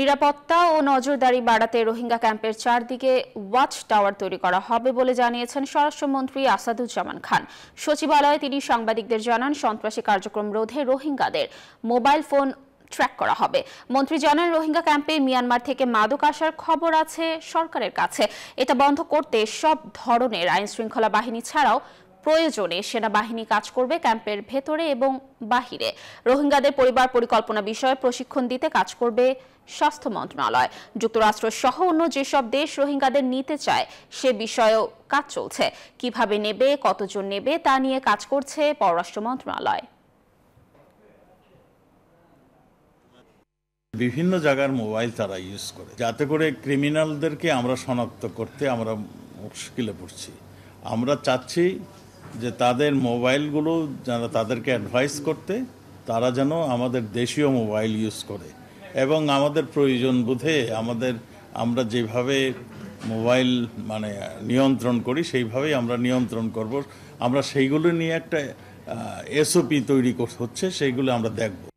নিরাপত্তা ও নজরদারি বাড়াতে রোহিঙ্গা ক্যাম্পের চারদিকে ওয়াচ টাওয়ার তৈরি করা হবে বলে জানিয়েছেন স্বরাষ্ট্রমন্ত্রী আসাদুজ্জামান খান সচিবালয়ে তিনি সাংবাদিকদের জানান সন্ত্রাসী কার্যক্রম রোধে রোহিঙ্গাদের মোবাইল ফোন ট্র্যাক করা হবে মন্ত্রী জানান রোহিঙ্গা ক্যাম্পে মিয়ানমার থেকে মাদক আসার খবর আছে সরকারের কাছে এটা বন্ধ করতে সব ধরনের আইন শৃঙ্খলা বাহিনী ছাড়াও প্রয়োজনে সেনাবাহিনী কাজ করবে ক্যাম্পের ভেতরে এবং বাহিরে রোহিঙ্গাদের পরিবার পরিকল্পনা বিষয়ে প্রশিক্ষণ দিতে কাজ করবে স্বাস্থ্য মন্ত্রণালয় যুক্তরাষ্ট্র সহ অন্য যেসব দেশ রোহিঙ্গাদের নিতে চায় সে বিষয়েও কাজ চলছে কিভাবে নেবে কতজন নেবে তা নিয়ে কাজ করছে পররাষ্ট্র মন্ত্রণালয় বিভিন্ন জায়গার মোবাইল তারা ইউজ করে যাতে করে ক্রিমিনালদেরকে আমরা শনাক্ত করতে আমরা মুশকিলে পড়ছি আমরা চাচ্ছি যে তাদের মোবাইলগুলো যেন তাদেরকে অ্যাডভাইস করতে তারা যেন আমাদের দেশীয় মোবাইল ইউজ করে এবং আমাদের প্রয়োজন বুঝে আমাদের আমরা যেভাবে মোবাইল মানে নিয়ন্ত্রণ করি সেইভাবেই আমরা নিয়ন্ত্রণ করব আমরা সেইগুলো নিয়ে একটা এসওপি তৈরি হচ্ছে সেইগুলো আমরা দেখব